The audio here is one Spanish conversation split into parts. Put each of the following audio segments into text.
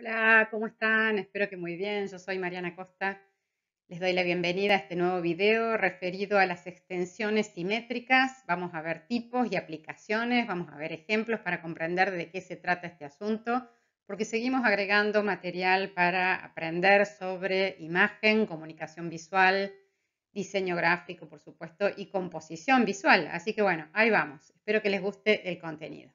Hola, ¿cómo están? Espero que muy bien. Yo soy Mariana Costa. Les doy la bienvenida a este nuevo video referido a las extensiones simétricas. Vamos a ver tipos y aplicaciones, vamos a ver ejemplos para comprender de qué se trata este asunto, porque seguimos agregando material para aprender sobre imagen, comunicación visual, diseño gráfico, por supuesto, y composición visual. Así que bueno, ahí vamos. Espero que les guste el contenido.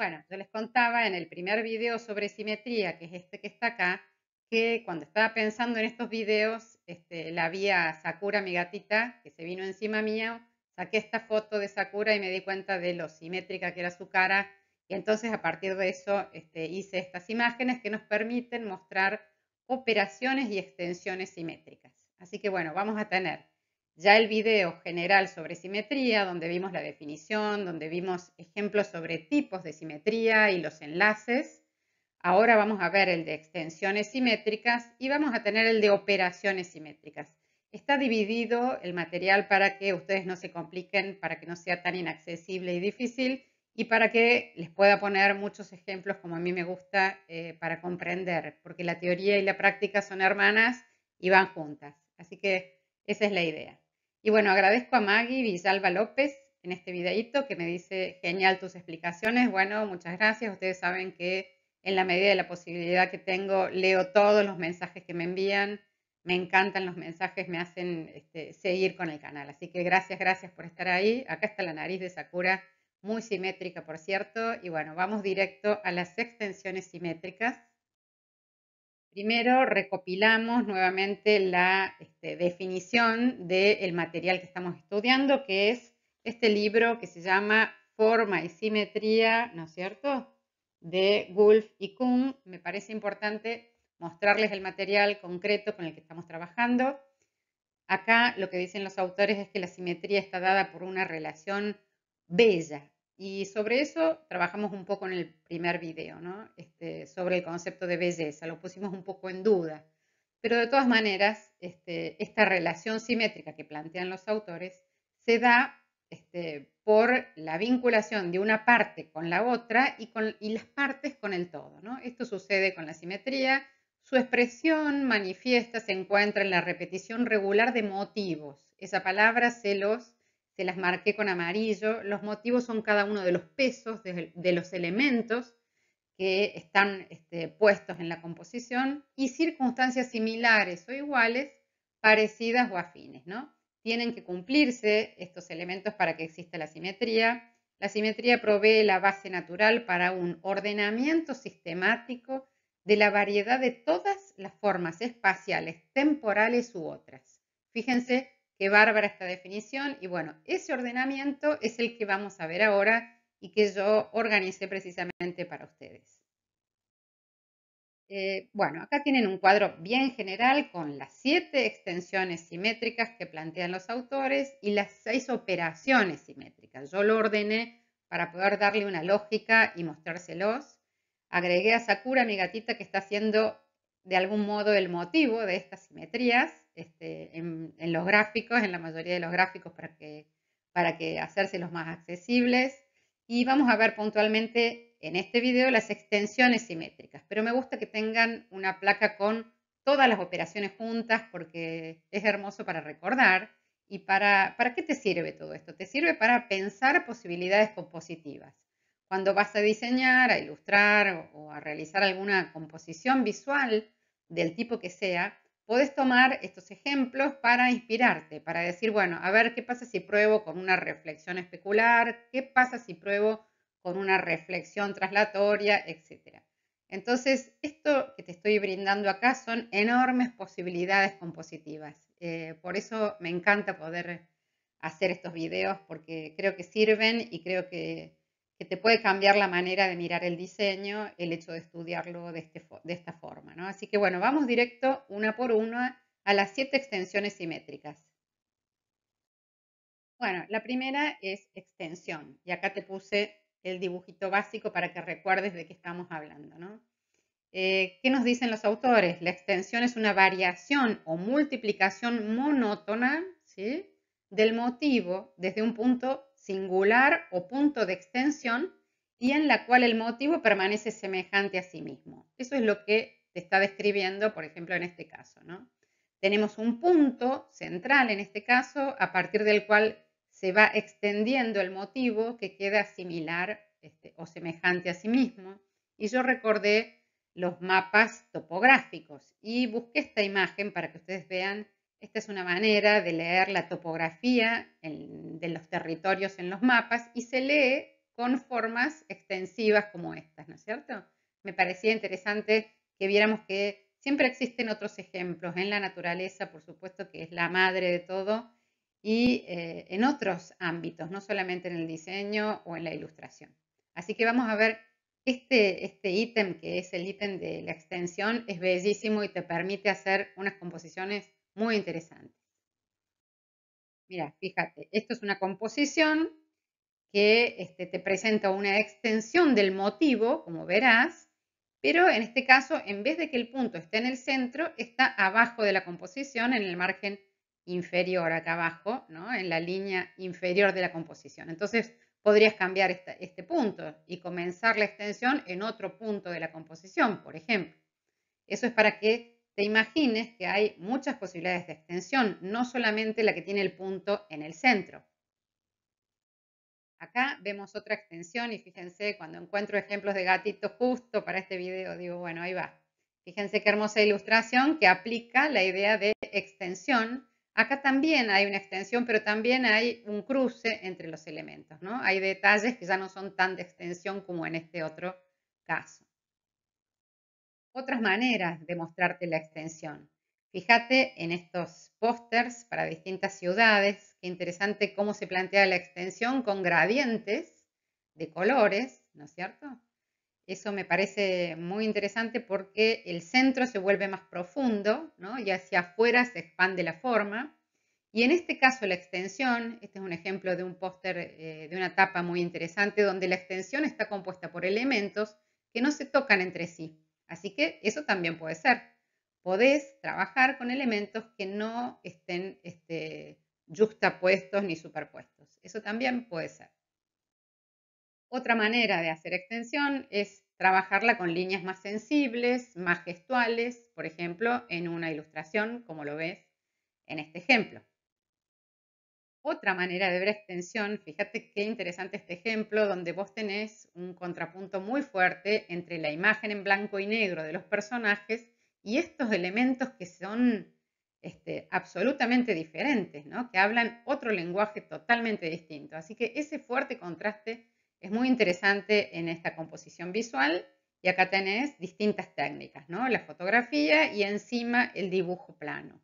Bueno, yo les contaba en el primer video sobre simetría, que es este que está acá, que cuando estaba pensando en estos videos, este, la vi a Sakura, mi gatita, que se vino encima mía, saqué esta foto de Sakura y me di cuenta de lo simétrica que era su cara. Y entonces a partir de eso este, hice estas imágenes que nos permiten mostrar operaciones y extensiones simétricas. Así que bueno, vamos a tener ya el video general sobre simetría, donde vimos la definición, donde vimos ejemplos sobre tipos de simetría y los enlaces. Ahora vamos a ver el de extensiones simétricas y vamos a tener el de operaciones simétricas. Está dividido el material para que ustedes no se compliquen, para que no sea tan inaccesible y difícil y para que les pueda poner muchos ejemplos como a mí me gusta eh, para comprender, porque la teoría y la práctica son hermanas y van juntas. Así que esa es la idea. Y bueno, agradezco a Maggie Villalba López en este videíto que me dice, genial tus explicaciones. Bueno, muchas gracias. Ustedes saben que en la medida de la posibilidad que tengo, leo todos los mensajes que me envían. Me encantan los mensajes, me hacen este, seguir con el canal. Así que gracias, gracias por estar ahí. Acá está la nariz de Sakura, muy simétrica, por cierto. Y bueno, vamos directo a las extensiones simétricas. Primero, recopilamos nuevamente la este, definición del material que estamos estudiando, que es este libro que se llama Forma y Simetría, ¿no es cierto?, de Wolf y Kuhn. Me parece importante mostrarles el material concreto con el que estamos trabajando. Acá lo que dicen los autores es que la simetría está dada por una relación bella y sobre eso trabajamos un poco en el primer video, este, sobre el concepto de belleza, lo pusimos un poco en duda. Pero de todas maneras, este, esta relación simétrica que plantean los autores se da este, por la vinculación de una parte con la otra y, con, las partes con el todo. Esto sucede con la simetría. Su expresión manifiesta se encuentra en la repetición regular de motivos. Esa palabra celos, las marqué con amarillo. Los motivos son cada uno de los pesos, de, los elementos que están este, puestos en la composición y circunstancias similares o iguales, parecidas o afines, ¿no? Tienen que cumplirse estos elementos para que exista la simetría. La simetría provee la base natural para un ordenamiento sistemático de la variedad de todas las formas espaciales, temporales u otras. Fíjense Qué bárbara esta definición. Y bueno, ese ordenamiento es el que vamos a ver ahora y que yo organicé precisamente para ustedes. Eh, bueno, acá tienen un cuadro bien general con las siete extensiones simétricas que plantean los autores y las seis operaciones simétricas. Yo lo ordené para poder darle una lógica y mostrárselos. Agregué a Sakura, mi gatita, que está haciendo de algún modo el motivo de estas simetrías. Este, en, los gráficos, en la mayoría de los gráficos para que, para que hacerse los más accesibles. Y vamos a ver puntualmente en este video las extensiones simétricas, pero me gusta que tengan una placa con todas las operaciones juntas porque es hermoso para recordar. ¿Y para, para qué te sirve todo esto? Te sirve para pensar posibilidades compositivas. Cuando vas a diseñar, a ilustrar o a realizar alguna composición visual del tipo que sea, Podés tomar estos ejemplos para inspirarte, para decir, bueno, a ver qué pasa si pruebo con una reflexión especular, qué pasa si pruebo con una reflexión traslatoria, etc. Entonces, esto que te estoy brindando acá son enormes posibilidades compositivas. Eh, por eso me encanta poder hacer estos videos porque creo que sirven y creo que que te puede cambiar la manera de mirar el diseño, el hecho de estudiarlo de, este, de esta forma. ¿no? Así que bueno, vamos directo una por una a las siete extensiones simétricas. Bueno, la primera es extensión y acá te puse el dibujito básico para que recuerdes de qué estamos hablando. ¿no? Eh, ¿Qué nos dicen los autores? La extensión es una variación o multiplicación monótona ¿sí? del motivo desde un punto singular o punto de extensión y en la cual el motivo permanece semejante a sí mismo. Eso es lo que te está describiendo, por ejemplo, en este caso. Tenemos un punto central, en este caso, a partir del cual se va extendiendo el motivo que queda similar este, o semejante a sí mismo. Y yo recordé los mapas topográficos y busqué esta imagen para que ustedes vean esta es una manera de leer la topografía de los territorios en los mapas y se lee con formas extensivas como estas, ¿no es cierto? Me parecía interesante que viéramos que siempre existen otros ejemplos en la naturaleza, por supuesto que es la madre de todo, y eh, en otros ámbitos, no solamente en el diseño o en la ilustración. Así que vamos a ver este, este ítem que es el ítem de la extensión, es bellísimo y te permite hacer unas composiciones muy interesante. Mira, fíjate, esto es una composición que este, te presenta una extensión del motivo, como verás, pero en este caso, en vez de que el punto esté en el centro, está abajo de la composición, en el margen inferior, acá abajo, ¿no? en la línea inferior de la composición. Entonces, podrías cambiar este punto y comenzar la extensión en otro punto de la composición, por ejemplo. Eso es para que imagines que hay muchas posibilidades de extensión, no solamente la que tiene el punto en el centro. Acá vemos otra extensión y fíjense, cuando encuentro ejemplos de gatitos justo para este video, digo, bueno, ahí va. Fíjense qué hermosa ilustración que aplica la idea de extensión. Acá también hay una extensión, pero también hay un cruce entre los elementos, Hay detalles que ya no son tan de extensión como en este otro caso otras maneras de mostrarte la extensión. Fíjate en estos pósters para distintas ciudades. Qué interesante cómo se plantea la extensión con gradientes de colores, ¿no es cierto? Eso me parece muy interesante porque el centro se vuelve más profundo ¿no? y hacia afuera se expande la forma. Y en este caso la extensión, este es un ejemplo de un póster eh, de una tapa muy interesante donde la extensión está compuesta por elementos que no se tocan entre sí, Así que eso también puede ser. Podés trabajar con elementos que no estén este, yuxtapuestos ni superpuestos. Eso también puede ser. Otra manera de hacer extensión es trabajarla con líneas más sensibles, más gestuales, por ejemplo, en una ilustración, como lo ves en este ejemplo. Otra manera de ver extensión, fíjate qué interesante este ejemplo, donde vos tenés un contrapunto muy fuerte entre la imagen en blanco y negro de los personajes y estos elementos que son este, absolutamente diferentes, ¿no? que hablan otro lenguaje totalmente distinto. Así que ese fuerte contraste es muy interesante en esta composición visual y acá tenés distintas técnicas, ¿no? la fotografía y encima el dibujo plano.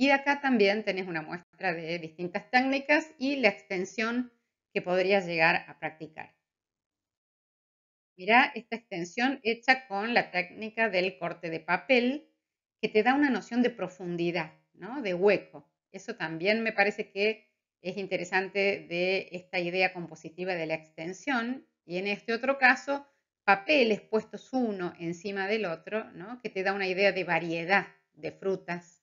Y acá también tenés una muestra de distintas técnicas y la extensión que podrías llegar a practicar. Mirá esta extensión hecha con la técnica del corte de papel que te da una noción de profundidad, ¿no? de hueco. Eso también me parece que es interesante de esta idea compositiva de la extensión. Y en este otro caso, papeles puestos uno encima del otro, ¿no? que te da una idea de variedad de frutas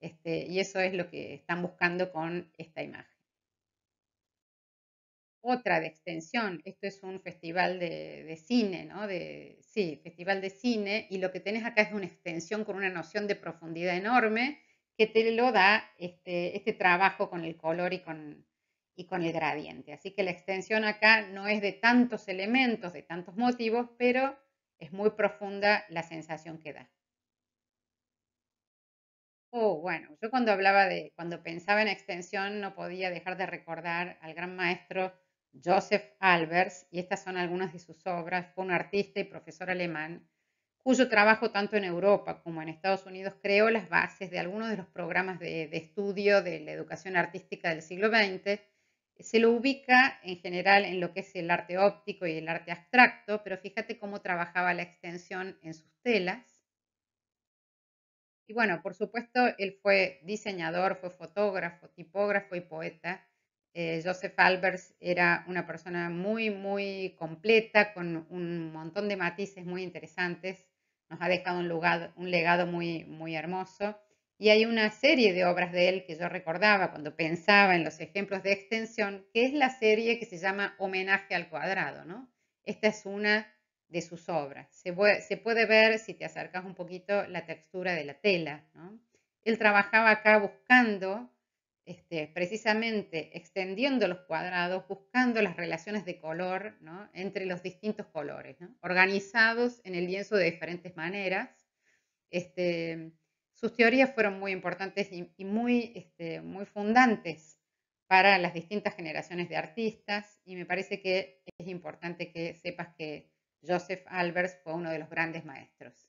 este, y eso es lo que están buscando con esta imagen. Otra de extensión, esto es un festival de, cine, ¿no? sí, festival de cine, y lo que tenés acá es una extensión con una noción de profundidad enorme que te lo da este, este trabajo con el color y con el gradiente. Así que la extensión acá no es de tantos elementos, de tantos motivos, pero es muy profunda la sensación que da bueno, yo cuando hablaba de, cuando pensaba en extensión, no podía dejar de recordar al gran maestro Joseph Albers, y estas son algunas de sus obras. Fue un artista y profesor alemán cuyo trabajo tanto en Europa como en Estados Unidos creó las bases de algunos de los programas de estudio de la educación artística del siglo XX. Se lo ubica en general en lo que es el arte óptico y el arte abstracto, pero fíjate cómo trabajaba la extensión en sus telas y bueno, por supuesto, él fue diseñador, fue fotógrafo, tipógrafo y poeta. Eh, Joseph Albers era una persona muy, muy completa, con un montón de matices muy interesantes. Nos ha dejado un, lugar, un legado muy, muy hermoso. Y hay una serie de obras de él que yo recordaba cuando pensaba en los ejemplos de extensión, que es la serie que se llama Homenaje al Cuadrado. ¿no? Esta es una de sus obras. Se, puede ver, si te acercas un poquito, la textura de la tela. Él trabajaba acá buscando, este, precisamente extendiendo los cuadrados, buscando las relaciones de color entre los distintos colores, organizados en el lienzo de diferentes maneras. Este, sus teorías fueron muy importantes y, muy, este, muy fundantes para las distintas generaciones de artistas y me parece que es importante que sepas que Joseph Albers fue uno de los grandes maestros.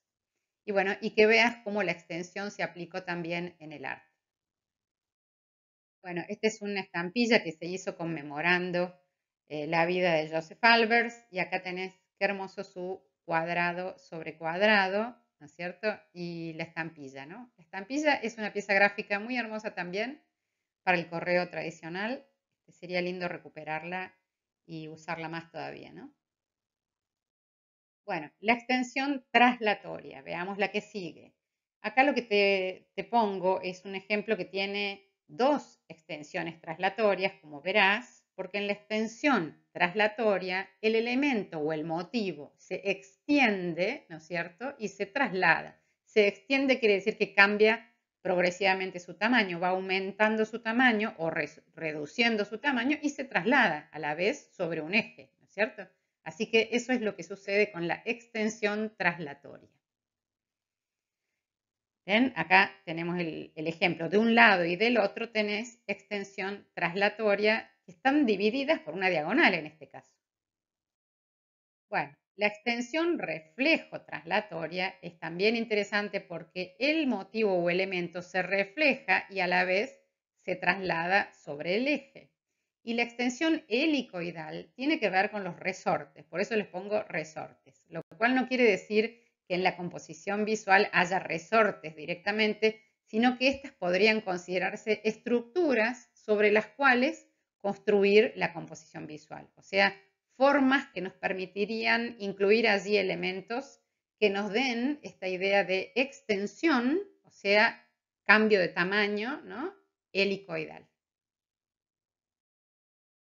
Y bueno, y que veas cómo la extensión se aplicó también en el arte. Bueno, esta es una estampilla que se hizo conmemorando eh, la vida de Joseph Albers y acá tenés qué hermoso su cuadrado sobre cuadrado, ¿no es cierto? Y la estampilla, ¿no? La estampilla es una pieza gráfica muy hermosa también para el correo tradicional. Sería lindo recuperarla y usarla más todavía, ¿no? Bueno, la extensión traslatoria, veamos la que sigue. Acá lo que te, pongo es un ejemplo que tiene dos extensiones traslatorias, como verás, porque en la extensión traslatoria el elemento o el motivo se extiende, ¿no es cierto? Y se traslada. Se extiende quiere decir que cambia progresivamente su tamaño, va aumentando su tamaño o reduciendo su tamaño y se traslada a la vez sobre un eje, ¿no es cierto? Así que eso es lo que sucede con la extensión traslatoria. ¿Ven? Acá tenemos el, ejemplo de un lado y del otro tenés extensión traslatoria que están divididas por una diagonal en este caso. Bueno, la extensión reflejo traslatoria es también interesante porque el motivo o elemento se refleja y a la vez se traslada sobre el eje. Y la extensión helicoidal tiene que ver con los resortes, por eso les pongo resortes, lo cual no quiere decir que en la composición visual haya resortes directamente, sino que estas podrían considerarse estructuras sobre las cuales construir la composición visual, o sea, formas que nos permitirían incluir allí elementos que nos den esta idea de extensión, o sea, cambio de tamaño, ¿no? Helicoidal.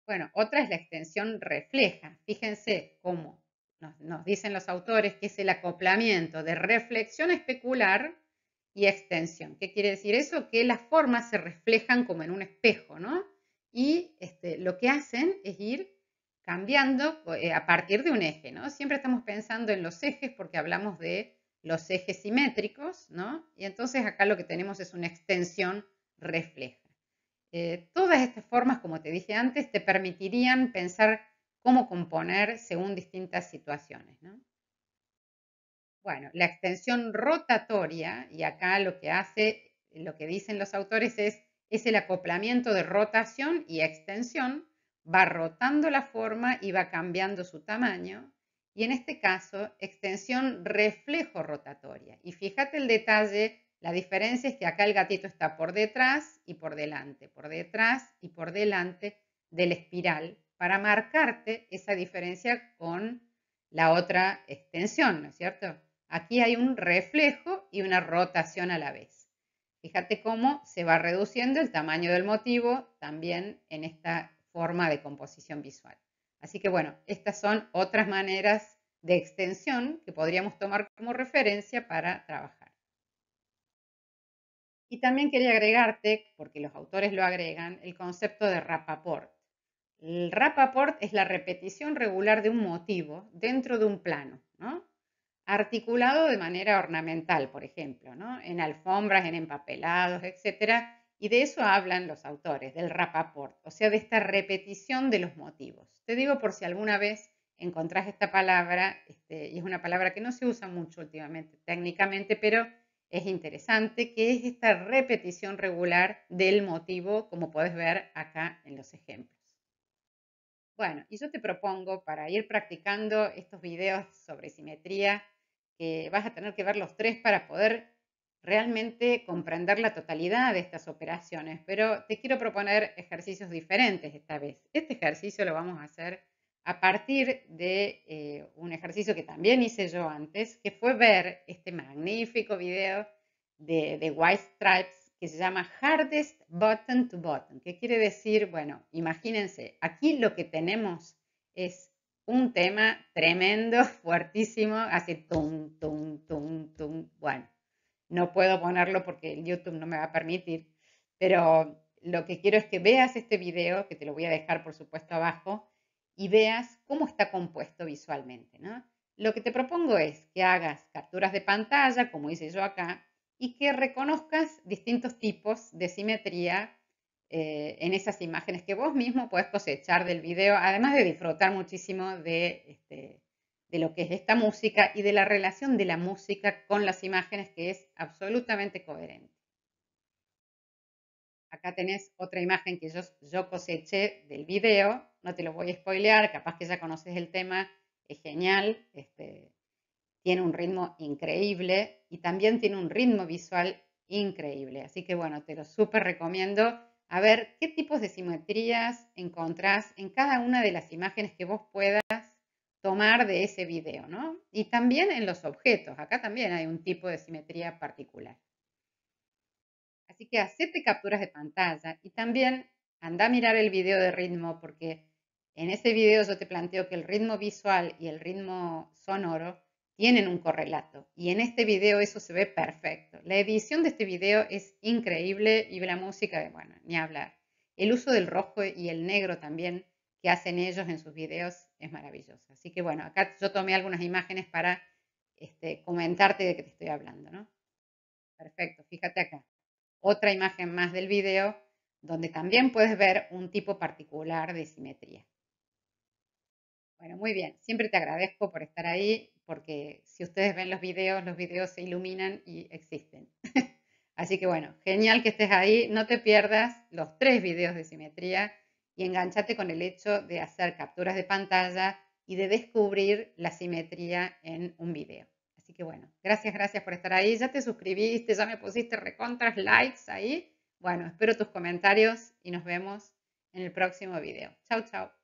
Bueno, otra es la extensión refleja. Fíjense cómo nos, dicen los autores que es el acoplamiento de reflexión especular y extensión. ¿Qué quiere decir eso? Que las formas se reflejan como en un espejo, ¿no? Y este, lo que hacen es ir cambiando eh, a partir de un eje, ¿no? Siempre estamos pensando en los ejes porque hablamos de los ejes simétricos, ¿no? Y entonces acá lo que tenemos es una extensión refleja. Eh, todas estas formas, como te dije antes, te permitirían pensar cómo componer según distintas situaciones. Bueno, la extensión rotatoria, y acá lo que hace, lo que dicen los autores es, es el acoplamiento de rotación y extensión, va rotando la forma y va cambiando su tamaño, y en este caso, extensión reflejo rotatoria. Y fíjate el detalle la diferencia es que acá el gatito está por detrás y por delante, por detrás y por delante del espiral para marcarte esa diferencia con la otra extensión, ¿no es cierto? Aquí hay un reflejo y una rotación a la vez. Fíjate cómo se va reduciendo el tamaño del motivo también en esta forma de composición visual. Así que bueno, estas son otras maneras de extensión que podríamos tomar como referencia para trabajar. Y también quería agregarte, porque los autores lo agregan, el concepto de rapaport. El rapaport es la repetición regular de un motivo dentro de un plano, articulado de manera ornamental, por ejemplo, en alfombras, en empapelados, etc. Y de eso hablan los autores, del rapaport, o sea, de esta repetición de los motivos. Te digo por si alguna vez encontrás esta palabra, este, y es una palabra que no se usa mucho últimamente técnicamente, pero es interesante que es esta repetición regular del motivo, como puedes ver acá en los ejemplos. Bueno, y yo te propongo para ir practicando estos videos sobre simetría, que vas a tener que ver los tres para poder realmente comprender la totalidad de estas operaciones, pero te quiero proponer ejercicios diferentes esta vez. Este ejercicio lo vamos a hacer a partir de eh, un ejercicio que también hice yo antes, que fue ver este magnífico video de, de White Stripes que se llama Hardest Button to Button, que quiere decir, bueno, imagínense, aquí lo que tenemos es un tema tremendo, fuertísimo, hace tum, tum, tum, tum, bueno, no puedo ponerlo porque el YouTube no me va a permitir, pero lo que quiero es que veas este video, que te lo voy a dejar por supuesto abajo, y veas cómo está compuesto visualmente. ¿no? Lo que te propongo es que hagas capturas de pantalla, como hice yo acá, y que reconozcas distintos tipos de simetría eh, en esas imágenes que vos mismo puedes cosechar del video, además de disfrutar muchísimo de, este, de lo que es esta música y de la relación de la música con las imágenes que es absolutamente coherente acá tenés otra imagen que yo, coseché del video, no te lo voy a spoilear, capaz que ya conoces el tema, es genial, este, tiene un ritmo increíble y también tiene un ritmo visual increíble. Así que bueno, te lo súper recomiendo. A ver qué tipos de simetrías encontrás en cada una de las imágenes que vos puedas tomar de ese video, ¿no? Y también en los objetos. Acá también hay un tipo de simetría particular. Así que hazte capturas de pantalla y también anda a mirar el video de ritmo porque en ese video yo te planteo que el ritmo visual y el ritmo sonoro tienen un correlato y en este video eso se ve perfecto. La edición de este video es increíble y la música, bueno, ni hablar. El uso del rojo y el negro también que hacen ellos en sus videos es maravilloso. Así que bueno, acá yo tomé algunas imágenes para este, comentarte de qué te estoy hablando, ¿no? Perfecto, fíjate acá otra imagen más del video donde también puedes ver un tipo particular de simetría. Bueno, muy bien, siempre te agradezco por estar ahí porque si ustedes ven los videos, los videos se iluminan y existen. Así que bueno, genial que estés ahí, no te pierdas los tres videos de simetría y enganchate con el hecho de hacer capturas de pantalla y de descubrir la simetría en un video que bueno, gracias, gracias por estar ahí. Ya te suscribiste, ya me pusiste recontras, likes ahí. Bueno, espero tus comentarios y nos vemos en el próximo video. Chau, chao.